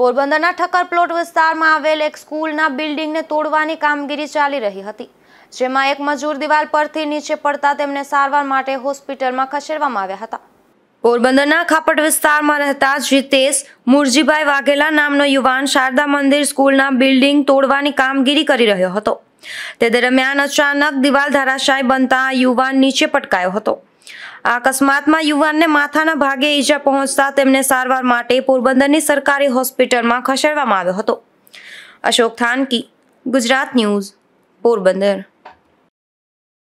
પોરબંદરના ઠક્કર પ્લોટ વિસ્તારમાં આવેલ એક સ્કૂલના બિલ્ડિંગને તોડવાની કામગીરી ચાલી રહી હતી જેમાં એક મજૂર દિવાલ પરથી નીચે પડતા તેમને સારવાર માટે હોસ્પિટલમાં ખસેડવામાં આવ્યા હતા પોરબંદરના ખાપટ વિસ્તારમાં રહેતા જીતેશ મુરજીભાઈ વાઘેલા નામનો યુવાન શારદા મંદિર સ્કૂલના બિલ્ડિંગ તોડવાની કામગીરી કરી રહ્યો હતો તે દરમિયાન અચાનક દિવાલ ધરાશાય બનતા યુવાન નીચે પટકાયો હતો આ અકસ્માતમાં યુવાનને માથાના ભાગે ઈજા પહોંચતા તેમને સારવાર માટે પોરબંદરની સરકારી હોસ્પિટલમાં ખસેડવામાં આવ્યો હતો અશોક થાનકી ગુજરાત ન્યૂઝ પોરબંદર